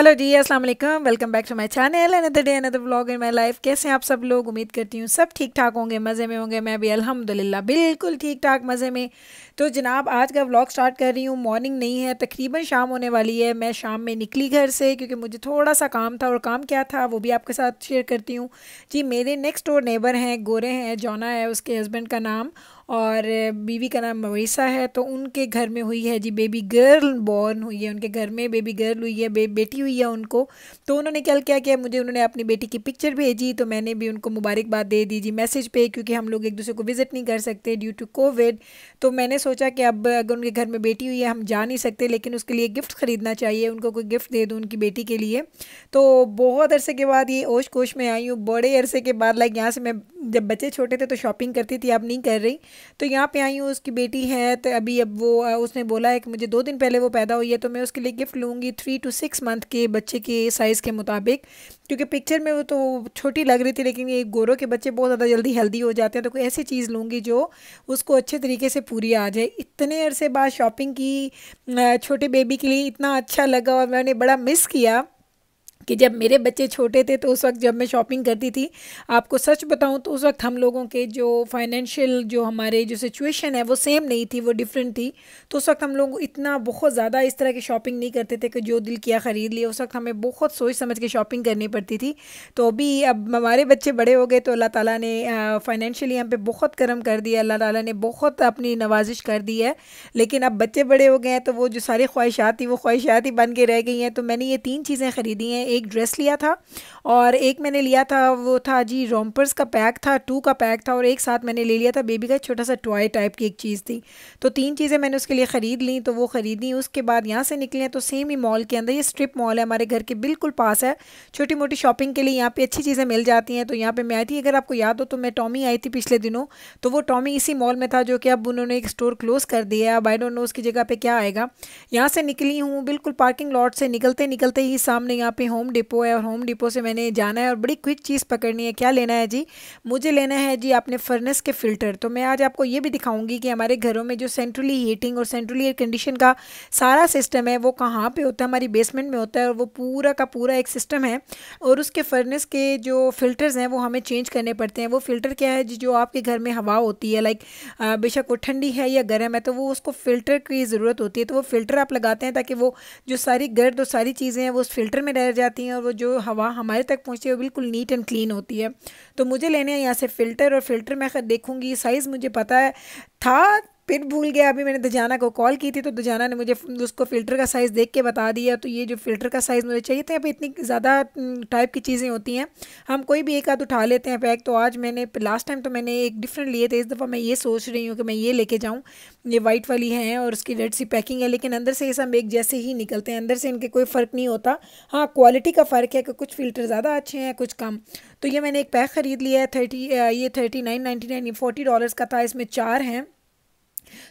hello जी अस्सलाम वालेकुम welcome back to my channel another day another vlog in my life कैसे हैं आप सब लोग उम्मीद करती हूँ सब ठीक ठाक होंगे मज़े में होंगे मैं भी अल्हम्दुलिल्लाह बिल्कुल ठीक ठाक मज़े में तो जनाब आज का व्लॉग स्टार्ट कर रही हूँ मॉर्निंग नहीं है तकरीबन शाम होने वाली है मैं शाम में निकली घर से क्योंकि मुझे थोड़ा सा काम था और काम क्या था वो भी आपके साथ शेयर करती हूँ जी मेरे नेक्स्ट डोर नेबर हैं गोरे हैं जोना है उसके हस्बैंड का नाम और बीवी का नाम मवैसा है तो उनके घर में हुई है जी बेबी गर्ल बॉर्न हुई है उनके घर में बेबी गर्ल हुई है बे, बेटी हुई है उनको तो उन्होंने क्या क्या किया मुझे उन्होंने अपनी बेटी की पिक्चर भेजी तो मैंने भी उनको मुबारकबाद दे दी जी मैसेज पे क्योंकि हम लोग एक दूसरे को विज़िट नहीं कर सकते ड्यू टू कोविड तो मैंने सोचा कि अब अगर उनके घर में बेटी हुई है हम जा नहीं सकते लेकिन उसके लिए गिफ्ट ख़रीदना चाहिए उनको कोई गिफ्ट दे दूँ उनकी बेटी के लिए तो बहुत अरसे के बाद ये ओश कोश में आई हूँ बड़े अरसे के बाद लाइक यहाँ से मैं जब बच्चे छोटे थे तो शॉपिंग करती थी अब नहीं कर रही तो यहाँ पे आई हूँ उसकी बेटी है तो अभी अब वो उसने बोला है कि मुझे दो दिन पहले वो पैदा हुई है तो मैं उसके लिए गिफ्ट लूँगी थ्री टू सिक्स मंथ के बच्चे के साइज़ के मुताबिक क्योंकि पिक्चर में वो तो छोटी लग रही थी लेकिन ये गोरों के बच्चे बहुत ज़्यादा जल्दी हेल्दी हो जाते हैं तो कोई ऐसी चीज़ लूँगी जो उसको अच्छे तरीके से पूरी आ जाए इतने अरसे बाद शॉपिंग की छोटे बेबी के लिए इतना अच्छा लगा और मैंने बड़ा मिस किया कि जब मेरे बच्चे छोटे थे तो उस वक्त जब मैं शॉपिंग करती थी आपको सच बताऊं तो उस वक्त हम लोगों के जो फाइनेंशियल जो हमारे जो सिचुएशन है वो सेम नहीं थी वो डिफरेंट थी तो उस वक्त हम लोग इतना बहुत ज़्यादा इस तरह की शॉपिंग नहीं करते थे कि जो दिल किया ख़रीद लिया उस वक्त हमें बहुत सोच समझ के शॉपिंग करनी पड़ती थी तो अभी अब हमारे बच्चे बड़े हो गए तो अल्लाह ताली ने फाइनेंशियली हम पे बहुत कर्म कर दिया अल्लाह ताली ने बहुत अपनी नवाजिश कर दी है लेकिन अब बच्चे बड़े हो गए हैं तो वो जो सारी ख्वाहिशात थी वो ख्वाहिशात ही बन के रह गई हैं तो मैंने ये तीन चीज़ें ख़रीदी हैं एक एक ड्रेस लिया था और एक मैंने लिया था वो था जी रोम्पर्स का पैक था टू का पैक था और एक साथ मैंने ले लिया था बेबी का छोटा सा टॉय टाइप की एक चीज़ थी तो तीन चीज़ें मैंने उसके लिए ख़रीद ली तो वो ख़रीदी उसके बाद यहाँ से निकले तो सेम ही मॉल के अंदर ये स्ट्रिप मॉल है हमारे घर के बिल्कुल पास है छोटी मोटी शॉपिंग के लिए यहाँ पर अच्छी चीज़ें मिल जाती हैं तो यहाँ पर मैं आई थी अगर आपको याद हो तो मैं टॉमी आई थी पिछले दिनों तो वो टॉमी इसी मॉल में था जो कि अब उन्होंने एक स्टोर क्लोज़ कर दिया अब आई डोंट नो उसकी जगह पर क्या आएगा यहाँ से निकली हूँ बिल्कुल पार्किंग लॉट से निकलते निकलते ही सामने यहाँ पे होम डिपो है और होम डिपो से मैंने जाना है और बड़ी क्विक चीज़ पकड़नी है क्या लेना है जी मुझे लेना है जी आपने फर्नेस के फ़िल्टर तो मैं आज आपको ये भी दिखाऊंगी कि हमारे घरों में जो सेंट्रली हीटिंग और सेंट्रली एयर कंडीशन का सारा सिस्टम है वो कहाँ पर होता है हमारी बेसमेंट में होता है और वो पूरा का पूरा एक सिस्टम है और उसके फर्नेस के जो फ़िल्टर्स हैं वो हमें चेंज करने पड़ते हैं वो फ़िल्टर क्या है जो आपके घर में हवा होती है लाइक बेशक वो ठंडी है या गर्म है तो वो उसको फ़िल्टर की ज़रूरत होती है तो वो फ़िल्टर आप लगाते हैं ताकि वो जो सारी गर्द और सारी चीज़ें हैं वो उस फिल्टर में रह जाती जाती हैं और वो जो हवा हमारे तक पहुँचती है वो बिल्कुल नीट एंड क्लीन होती है तो मुझे लेने हैं यहाँ से फ़िल्टर और फ़िल्टर मैं देखूँगी साइज़ मुझे पता है था फिर भूल गया अभी मैंने दजाना को कॉल की थी तो दजाना ने मुझे उसको फ़िल्टर का साइज़ देख के बता दिया तो ये जो फ़िल्टर का साइज़ मुझे चाहिए था अभी इतनी ज़्यादा टाइप की चीज़ें होती हैं हम कोई भी एक आध उठा लेते हैं पैक तो आज मैंने लास्ट टाइम तो मैंने एक डिफरेंट लिए थे इस दफ़ा मैं ये सोच रही हूँ कि मैं ये लेके जाऊँ ये वाइट वाली हैं और उसकी रेड सी पैकिंग है लेकिन अंदर से ये सब एक जैसे ही निकलते हैं अंदर से इनके कोई फ़र्क नहीं होता हाँ क्वालिटी का फ़र्क है कि कुछ फ़िल्टर ज़्यादा अच्छे हैं कुछ कम तो ये मैंने एक पैक ख़रीद लिया है थर्टी ये थर्टी नाइन नाइन्टी नाइन ये फोर्टी डॉलर्स का था इसमें चार हैं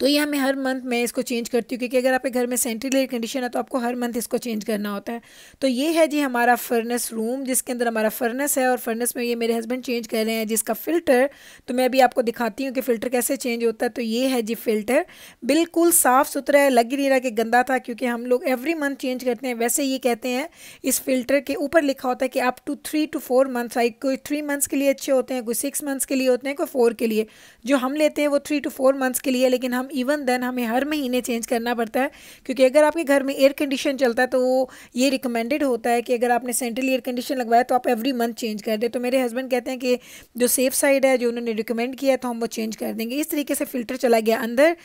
तो ये हमें हर मंथ मैं इसको चेंज करती हूँ क्योंकि अगर आपके घर में सेंट्रल एयर कंडीशन है तो आपको हर मंथ इसको चेंज करना होता है तो ये है जी हमारा फर्नेस रूम जिसके अंदर हमारा फर्नेस है और फर्नेस में ये मेरे हस्बैंड चेंज कर रहे हैं जिसका फ़िल्टर तो मैं अभी आपको दिखाती हूँ कि फ़िल्टर कैसे चेंज होता है तो ये है जी फ़िल्टर बिल्कुल साफ़ सुथरा है लग ही नहीं रहा कि गंदा था क्योंकि हम लोग एवरी मंथ चेंज करते हैं वैसे ये कहते हैं इस फ़िल्टर के ऊपर लिखा होता है कि आप two three two four months आई कोई थ्री मंथ्स के लिए अच्छे होते हैं कोई सिक्स मंथ्स के लिए होते हैं कोई फ़ोर के लिए जो हम लेते हैं वो थ्री टू फोर मंथ्स के लिए लेकिन हम इवन देन हमें हर महीने चेंज करना पड़ता है क्योंकि अगर आपके घर में एयर कंडीशन चलता है तो वो ये रिकमेंडेड होता है कि अगर आपने सेंट्रल एयर कंडीशन लगवाया तो आप एवरी मंथ चेंज कर दें तो मेरे हस्बैंड कहते हैं कि जो सेफ साइड है जो उन्होंने रिकमेंड किया तो हम वो चेंज कर देंगे इस तरीके से फ़िल्टर चला गया अंदर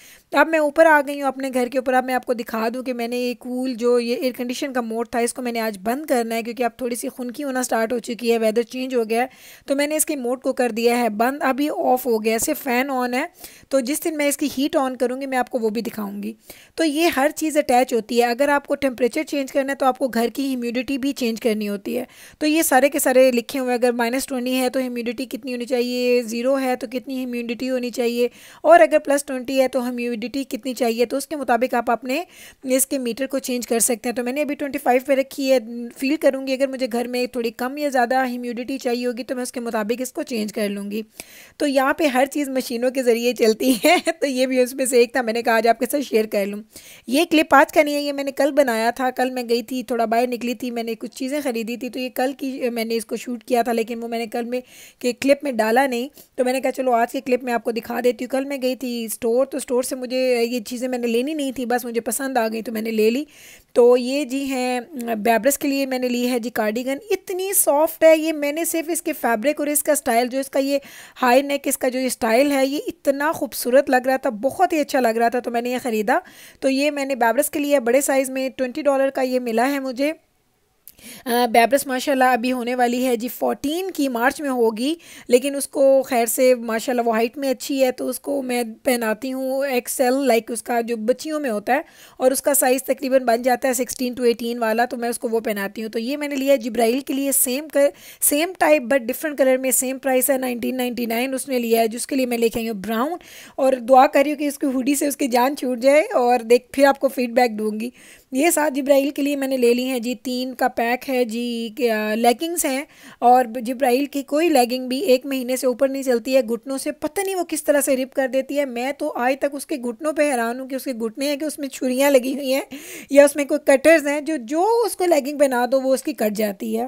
अब मैं ऊपर आ गई हूँ अपने घर के ऊपर अब मैं आपको दिखा दूँ कि मैंने ये कूल जो ये एयर कंडीशन का मोड था इसको मैंने आज बंद करना है क्योंकि अब थोड़ी सी खुनकी होना स्टार्ट हो चुकी है वेदर चेंज हो गया है तो मैंने इसके मोड को कर दिया है बंद अभी ऑफ हो गया सिर्फ फ़ैन ऑन है तो जिस दिन मैं इसकी हीट ऑन करूँगी मैं आपको वो भी दिखाऊँगी तो ये हर चीज़ अटैच होती है अगर आपको टेम्परेचर चेंज करना है तो आपको घर की ह्यूमिडिटी भी चेंज करनी होती है तो ये सारे के सारे लिखे हुए हैं अगर माइनस ट्वेंटी है तो ह्यूमिडिटी कितनी होनी चाहिए ज़ीरो है तो कितनी ह्यूमिडिटी होनी चाहिए और अगर प्लस ट्वेंटी है तो ह्यूमिडिटी कितनी चाहिए तो उसके मुताबिक आप अपने इसके मीटर को चेंज कर सकते हैं तो मैंने अभी ट्वेंटी फाइव रखी है फील करूँगी अगर मुझे घर में थोड़ी कम या ज़्यादा ह्यूमिडिटी चाहिए होगी तो मैं उसके मुताबिक इसको चेंज कर लूँगी तो यहाँ पर हर चीज़ मशीनों के ज़रिए चलती है तो ये भी उसमें से एक था मैंने कहा आज आपके साथ शेयर कर लूँ ये क्लिप आज का नहीं है ये मैंने कल बनाया था कल मैं गई थी थोड़ा बाहर निकली थी मैंने कुछ चीज़ें ख़रीदी थी तो ये कल की मैंने इसको शूट किया था लेकिन वो मैंने कल में के क्लिप में डाला नहीं तो मैंने कहा चलो आज के क्लिप में आपको दिखा देती हूँ कल मैं गई थी स्टोर तो स्टोर से मुझे ये चीज़ें मैंने लेनी नहीं थी बस मुझे पसंद आ गई तो मैंने ले ली तो ये जी हैं बेब्रस के लिए मैंने ली है जी कार्डिगन इतनी सॉफ्ट है ये मैंने सिर्फ इसके फैब्रिक और इसका स्टाइल जो इसका ये हाई नेक इसका जो ये स्टाइल है ये इतना खूबसूरत लग रहा था बहुत ही अच्छा लग रहा था तो मैंने ये ख़रीदा तो ये मैंने बेब्रस के लिए बड़े साइज़ में ट्वेंटी डॉलर का ये मिला है मुझे बैबरस माशाल्लाह अभी होने वाली है जी फोटीन की मार्च में होगी लेकिन उसको खैर से माशाल्लाह वो हाइट में अच्छी है तो उसको मैं पहनाती हूँ एक्सेल लाइक उसका जो बच्चियों में होता है और उसका साइज़ तकरीबन बन जाता है सिक्सटीन टू एटीन वाला तो मैं उसको वो पहनाती हूँ तो ये मैंने लिया जब्राइल के लिए सेम कर same type but different colour में सेम प्राइस है नाइनटीन नाइन उसने लिया है जिसके लिए मैं लेके आई हूँ ब्राउन और दुआ कर रही हूँ कि उसकी हुडी से उसकी जान छूट जाए और देख फिर आपको फीडबैक दूँगी ये साथ जब्राइल के लिए मैंने ले ली है जी तीन का लैक है जी लेगिंग्स हैं और जब्राइल की कोई लेगिंग भी एक महीने से ऊपर नहीं चलती है घुटनों से पता नहीं वो किस तरह से रिप कर देती है मैं तो आज तक उसके घुटनों पे हैरान हूँ कि उसके घुटने हैं कि उसमें छुरियाँ लगी हुई हैं या उसमें कोई कटर्स हैं जो जो उसको लेगिंग पहना दो वो उसकी कट जाती है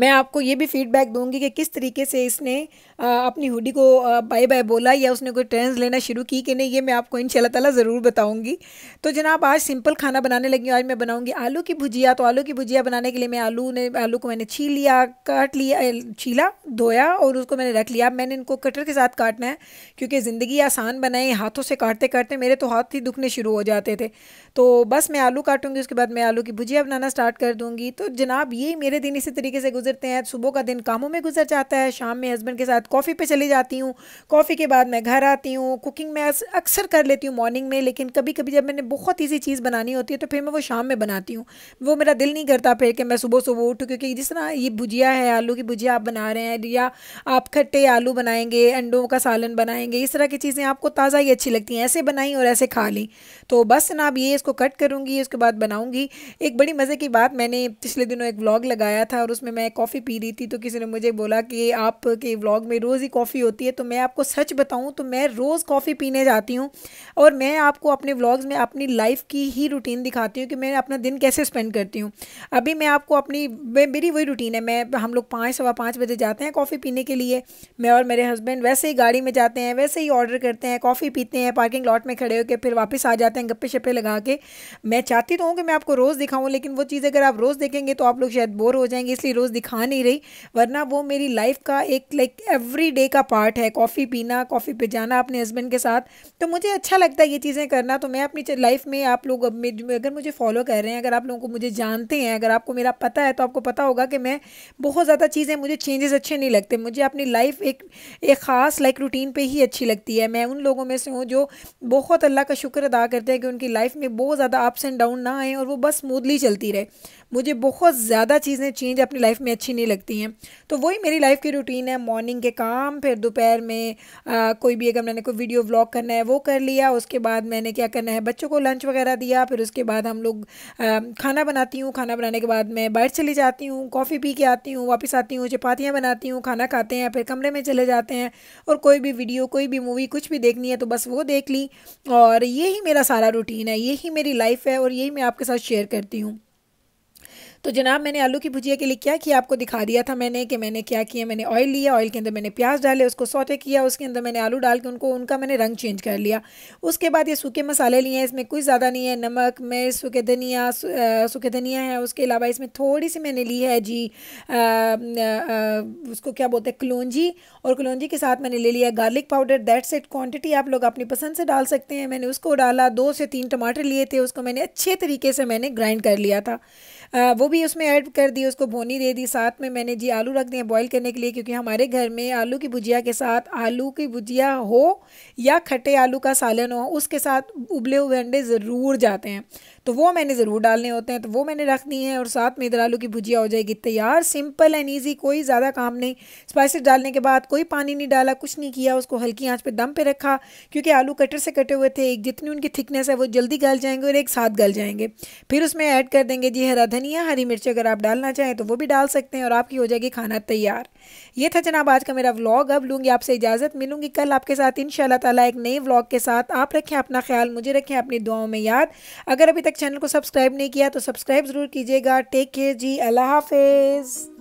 मैं आपको ये भी फीडबैक दूंगी कि किस तरीके से इसने अपनी हुडी को बाय बाय बोला या उसने कोई ट्रेंड्स लेना शुरू की कि नहीं ये मैं आपको इन ताला ज़रूर बताऊँगी तो जनाब आज सिंपल खाना बनाने लगी आज मैं बनाऊँगी आलू की भुजिया तो आलू की भुजिया बनाने के लिए मैं आलू ने आलू को मैंने छील लिया काट लिया छीला धोया और उसको मैंने रख लिया अब मैंने इनको कटर के साथ काटना है क्योंकि ज़िंदगी आसान बनाए हाथों से काटते काटते मेरे तो हाथ ही दुखने शुरू हो जाते थे तो बस मैं आलू काटूंगी उसके बाद मैं आलू की भुजिया बनाना स्टार्ट कर दूँगी तो जनाब ये मेरे दिन इसी तरीके से गुजर गुजरते हैं सुबह का दिन कामों में गुजर जाता है शाम में हस्बैंड के साथ कॉफ़ी पे चली जाती हूँ कॉफ़ी के बाद मैं घर आती हूँ कुकिंग मैं अक्सर कर लेती हूँ मॉर्निंग में लेकिन कभी कभी जब मैंने बहुत ईजी चीज़ बनानी होती है तो फिर मैं वो शाम में बनाती हूँ वो मेरा दिल नहीं करता फिर कि मैं सुबह सुबह उठूँ क्योंकि जिस तरह ये भुजिया है आलू की भुजिया आप बना रहे हैं या आप खट्टे आलू बनाएंगे अंडों का सालन बनाएंगे इस तरह की चीज़ें आपको ताज़ा ही अच्छी लगती हैं ऐसे बनाई और ऐसे खा ली तो बस ना अब ये इसको कट करूँगी उसके बाद बनाऊँगी एक बड़ी मज़े की बात मैंने पिछले दिनों एक व्लॉग लगाया था और उसमें मैं कॉफ़ी पी रही थी तो किसी ने मुझे बोला कि आपके व्लॉग में रोज़ ही कॉफ़ी होती है तो मैं आपको सच बताऊँ तो मैं रोज़ कॉफ़ी पीने जाती हूँ और मैं आपको अपने व्लॉग्स में अपनी लाइफ की ही रूटीन दिखाती हूँ कि मैं अपना दिन कैसे स्पेंड करती हूँ अभी मैं आपको अपनी मेरी वही रूटीन है मैं हम लोग पाँच सवा पाँच बजे जाते हैं कॉफ़ी पीने के लिए मैं और मेरे हस्बैंड वैसे ही गाड़ी में जाते हैं वैसे ही ऑर्डर करते हैं कॉफ़ी पीते हैं पार्किंग लॉट में खड़े होकर फिर वापस आ जाते हैं गप्पे शप्पे लगा के मैं चाहती तो हूँ कि मैं आपको रोज़ दिखाऊँ लेकिन वो चीज़ अगर आप रोज़ देखेंगे तो आप लोग शायद बोर हो जाएंगे इसलिए रोज़ दिखा नहीं रही वरना वो मेरी लाइफ का एक लाइक एवरी डे का पार्ट है कॉफ़ी पीना कॉफ़ी पे जाना अपने हस्बैंड के साथ तो मुझे अच्छा लगता है ये चीज़ें करना तो मैं अपनी लाइफ में आप लोग अगर मुझे फॉलो कर रहे हैं अगर आप लोगों को मुझे जानते हैं अगर आपको मेरा पता है तो आपको पता होगा कि मैं बहुत ज़्यादा चीज़ें मुझे चेंजेस अच्छे नहीं लगते मुझे अपनी लाइफ एक एक ख़ास लाइक रूटीन पर ही अच्छी लगती है मैं उन लोगों में से हूँ जो बहुत अल्लाह का शुक्र अदा करते हैं कि उनकी लाइफ में बहुत ज़्यादा अप्स एंड डाउन ना आए और वो बस स्मूदली चलती रहे मुझे बहुत ज़्यादा चीज़ें चेंज अपनी लाइफ में में अच्छी नहीं लगती हैं तो वही मेरी लाइफ की रूटीन है मॉर्निंग के काम फिर दोपहर में आ, कोई भी अगर मैंने कोई वीडियो व्लॉग करना है वो कर लिया उसके बाद मैंने क्या करना है बच्चों को लंच वगैरह दिया फिर उसके बाद हम लोग आ, खाना बनाती हूँ खाना बनाने के बाद मैं बाहर चली जाती हूँ कॉफ़ी पी के आती हूँ वापस आती हूँ चपातियाँ बनाती हूँ खाना खाते हैं फिर कमरे में चले जाते हैं और कोई भी वीडियो कोई भी मूवी कुछ भी देखनी है तो बस वो देख ली और यही मेरा सारा रूटीन है यही मेरी लाइफ है और यही मैं आपके साथ शेयर करती हूँ तो जनाब मैंने आलू की भुजिया के लिए क्या किया आपको दिखा दिया था मैंने कि मैंने क्या किया मैंने ऑयल लिया ऑयल के अंदर मैंने प्याज डाले उसको सोटे किया उसके अंदर मैंने आलू डाल के उनको उनका मैंने रंग चेंज कर लिया उसके बाद ये सूखे मसाले लिए हैं इसमें कुछ ज़्यादा नहीं है नमक मिर्च सूखे धनिया सूखे धनिया है उसके अलावा इसमें थोड़ी सी मैंने ली है जी उसको क्या बोलते हैं कलौजी और कलौजी के साथ मैंने ले लिया garlic powder that set quantity आप लोग अपनी पसंद से डाल सकते हैं मैंने उसको डाला दो से तीन टमाटर लिए थे उसको मैंने अच्छे तरीके से मैंने ग्राइंड कर लिया था वो भी भी उसमें ऐड कर दी उसको भोनी दे दी साथ में मैंने जी आलू रख दिए बॉईल करने के लिए क्योंकि हमारे घर में आलू की भुजिया के साथ आलू की भुजिया हो या खट्टे आलू का सालन हो उसके साथ उबले हुए अंडे ज़रूर जाते हैं तो वो मैंने ज़रूर डालने होते हैं तो वो मैंने रख दी हैं और साथ में इधर आलू की भुजिया हो जाएगी तैयार सिंपल एंड ईजी कोई ज़्यादा काम नहीं स्पाइसेस डालने के बाद कोई पानी नहीं डाला कुछ नहीं किया उसको हल्की आँच पर दम पर रखा क्योंकि आलू कटर से कटे हुए थे एक जितनी उनकी थिकनेस है वो जल्दी गल जाएंगे और एक साथ गल जाएंगे फिर उसमें ऐड कर देंगे जी हरा धनिया हरी मिर्च अगर आप डालना चाहें तो वो भी डाल सकते हैं और आपकी हो जाएगी खाना तैयार ये था जनाब आज का मेरा व्लॉग अब लूँगी आपसे इजाज़त मिलूंगी कल आपके साथ इन ताला एक नए व्लॉग के साथ आप रखें अपना ख्याल मुझे रखें अपनी दुआओं में याद अगर अभी तक चैनल को सब्सक्राइब नहीं किया तो सब्सक्राइब ज़रूर कीजिएगा टेक केयर जी अल्लाह हाफिज़